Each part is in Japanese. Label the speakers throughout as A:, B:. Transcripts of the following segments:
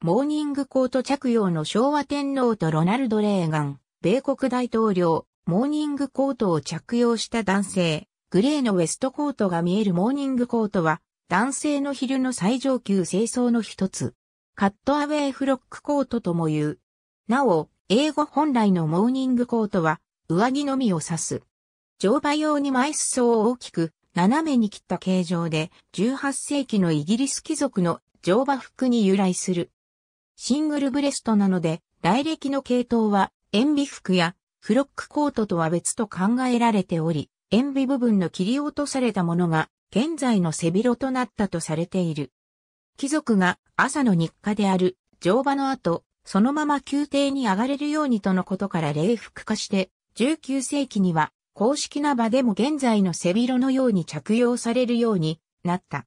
A: モーニングコート着用の昭和天皇とロナルド・レーガン、米国大統領、モーニングコートを着用した男性、グレーのウエストコートが見えるモーニングコートは、男性の昼の最上級清掃の一つ。カットアウェイフロックコートとも言う。なお、英語本来のモーニングコートは、上着のみを指す。乗馬用に枚裾を大きく、斜めに切った形状で、18世紀のイギリス貴族の乗馬服に由来する。シングルブレストなので、来歴の系統は、塩ビ服やフロックコートとは別と考えられており、塩ビ部分の切り落とされたものが、現在の背広となったとされている。貴族が朝の日課である乗馬の後、そのまま宮廷に上がれるようにとのことから礼服化して、19世紀には公式な場でも現在の背広のように着用されるようになった。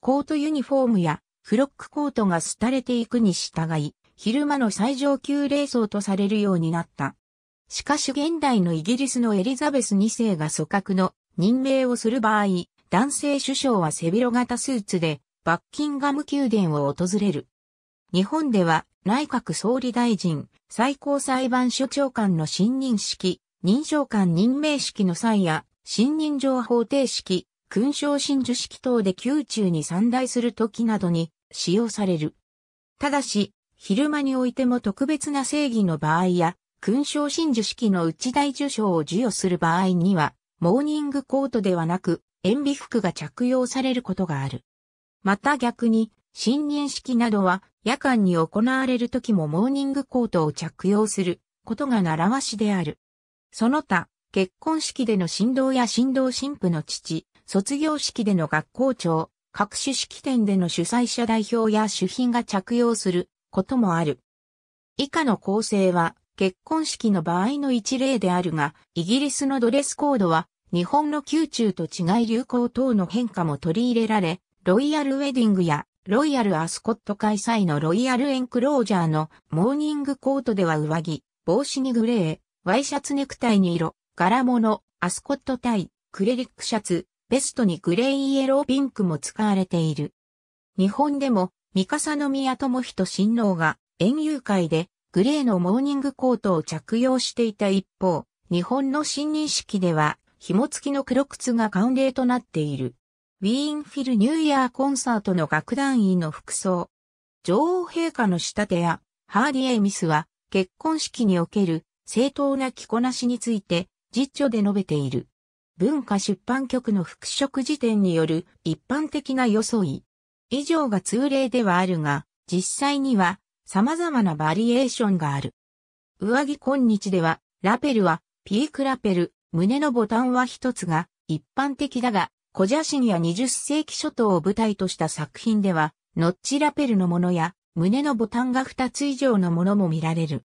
A: コートユニフォームやフロックコートが廃れていくに従い、昼間の最上級霊装とされるようになった。しかし現代のイギリスのエリザベス2世が組閣の任命をする場合、男性首相は背広型スーツでバッキンガム宮殿を訪れる。日本では内閣総理大臣、最高裁判所長官の信任式、認証官任命式の際や、信任状法定式、勲章真珠式等で宮中に散大する時などに使用される。ただし、昼間においても特別な正義の場合や、勲章真珠式の内大受賞を授与する場合には、モーニングコートではなく、塩尾服が着用されることがある。また逆に、新任式などは夜間に行われる時もモーニングコートを着用することが習わしである。その他、結婚式での新郎や新郎新婦の父、卒業式での学校長、各種式典での主催者代表や主賓が着用することもある。以下の構成は結婚式の場合の一例であるが、イギリスのドレスコードは日本の宮中と違い流行等の変化も取り入れられ、ロイヤルウェディングやロイヤルアスコット開催のロイヤルエンクロージャーのモーニングコートでは上着、帽子にグレー、ワイシャツネクタイに色、柄物、アスコットタイ、クレリックシャツ、ベストにグレーイエローピンクも使われている。日本でも、三笠宮智人親王が、園遊会で、グレーのモーニングコートを着用していた一方、日本の新認識では、紐付きの黒靴が慣例となっている。ウィーンフィルニューイヤーコンサートの楽団員の服装。女王陛下の仕立てや、ハーディ・エイミスは、結婚式における正当な着こなしについて、実著で述べている。文化出版局の復職辞典による一般的な装い。以上が通例ではあるが、実際には様々なバリエーションがある。上着今日では、ラペルは、ピークラペル、胸のボタンは一つが一般的だが、小写真や20世紀初頭を舞台とした作品では、ノッチラペルのものや、胸のボタンが2つ以上のものも見られる。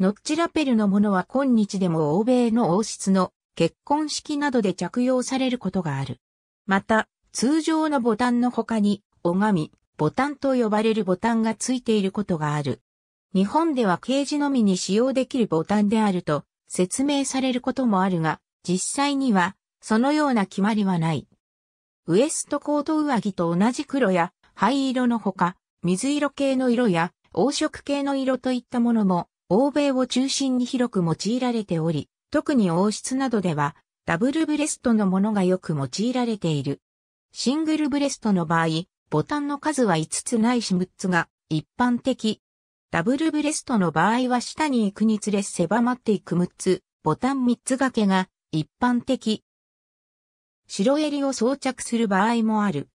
A: ノッチラペルのものは今日でも欧米の王室の結婚式などで着用されることがある。また、通常のボタンの他に、拝み、ボタンと呼ばれるボタンがついていることがある。日本ではケージのみに使用できるボタンであると説明されることもあるが、実際にはそのような決まりはない。ウエストコート上着と同じ黒や灰色のほか、水色系の色や黄色系の色といったものも、欧米を中心に広く用いられており、特に王室などでは、ダブルブレストのものがよく用いられている。シングルブレストの場合、ボタンの数は5つないし6つが一般的。ダブルブレストの場合は下に行くにつれ狭まっていく6つ、ボタン3つ掛けが一般的。白襟を装着する場合もある。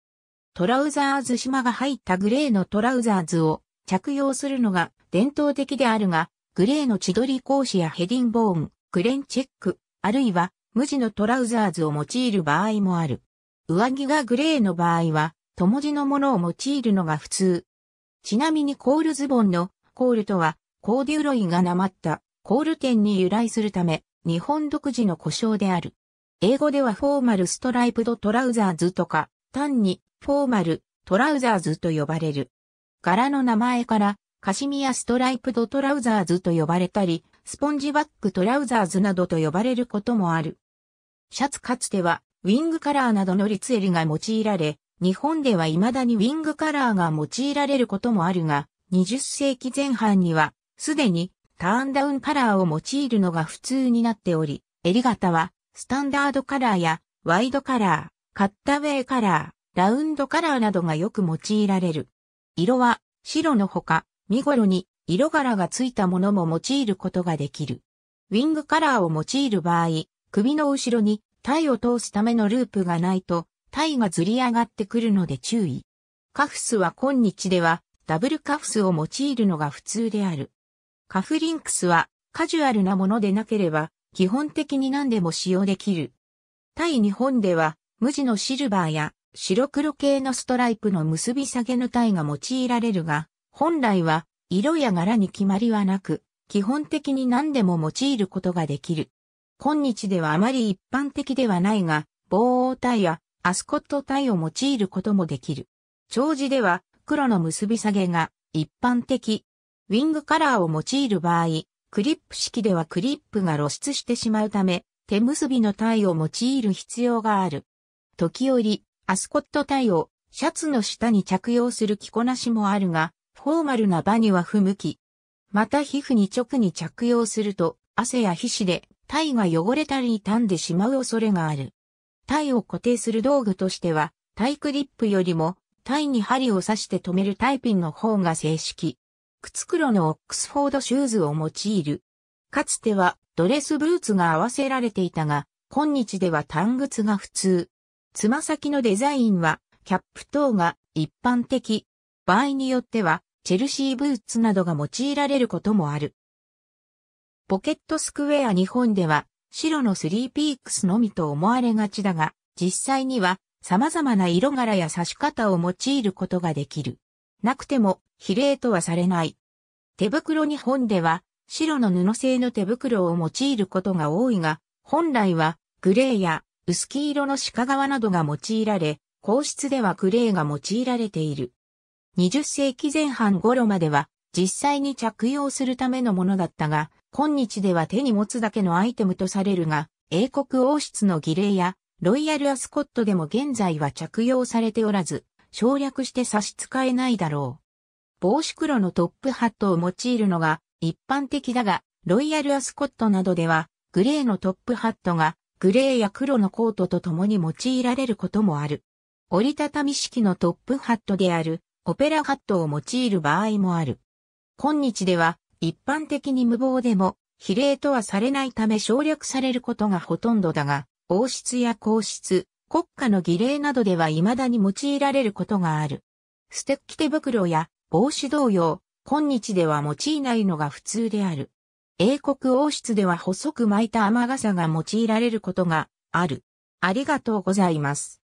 A: トラウザーズ島が入ったグレーのトラウザーズを着用するのが伝統的であるが、グレーの千鳥格子やヘディンボーン、クレンチェック、あるいは無地のトラウザーズを用いる場合もある。上着がグレーの場合は、友地のものを用いるのが普通。ちなみにコールズボンのコールとは、コーデュロイがなまったコール店に由来するため、日本独自の故障である。英語ではフォーマルストライプドトラウザーズとか、単にフォーマルトラウザーズと呼ばれる。柄の名前から、カシミヤストライプドトラウザーズと呼ばれたり、スポンジバッグトラウザーズなどと呼ばれることもある。シャツかつては、ウィングカラーなどのエ襟が用いられ、日本では未だにウィングカラーが用いられることもあるが、20世紀前半には、すでにターンダウンカラーを用いるのが普通になっており、襟型は、スタンダードカラーや、ワイドカラー、カッタウェイカラー、ラウンドカラーなどがよく用いられる。色は、白のほか、見頃に色柄がついたものも用いることができる。ウィングカラーを用いる場合、首の後ろに体を通すためのループがないと、体がずり上がってくるので注意。カフスは今日ではダブルカフスを用いるのが普通である。カフリンクスはカジュアルなものでなければ基本的に何でも使用できる。タイ日本では無地のシルバーや白黒系のストライプの結び下げのタイが用いられるが、本来は色や柄に決まりはなく、基本的に何でも用いることができる。今日ではあまり一般的ではないが、防音体やアスコット体を用いることもできる。長寿では黒の結び下げが一般的。ウィングカラーを用いる場合、クリップ式ではクリップが露出してしまうため、手結びの体を用いる必要がある。時折、アスコット体をシャツの下に着用する着こなしもあるが、フォーマルな場には不向き。また皮膚に直に着用すると、汗や皮脂で体が汚れたり傷んでしまう恐れがある。体を固定する道具としては、体クリップよりも、体に針を刺して止めるタイピンの方が正式。靴黒のオックスフォードシューズを用いる。かつてはドレスブーツが合わせられていたが、今日では単靴が普通。つま先のデザインはキャップ等が一般的。場合によっては、チェルシーブーツなどが用いられることもある。ポケットスクエア日本では、白のスリーピークスのみと思われがちだが、実際には様々な色柄や刺し方を用いることができる。なくても比例とはされない。手袋日本では白の布製の手袋を用いることが多いが、本来はグレーや薄黄色の鹿革などが用いられ、皇室ではグレーが用いられている。20世紀前半頃までは実際に着用するためのものだったが、今日では手に持つだけのアイテムとされるが、英国王室の儀礼やロイヤルアスコットでも現在は着用されておらず、省略して差し支えないだろう。帽子黒のトップハットを用いるのが一般的だが、ロイヤルアスコットなどでは、グレーのトップハットが、グレーや黒のコートと共に用いられることもある。折りたたみ式のトップハットである、オペラハットを用いる場合もある。今日では一般的に無謀でも比例とはされないため省略されることがほとんどだが、王室や皇室、国家の儀礼などでは未だに用いられることがある。ステッキ手袋や帽子同様、今日では用いないのが普通である。英国王室では細く巻いた雨傘が用いられることがある。ありがとうございます。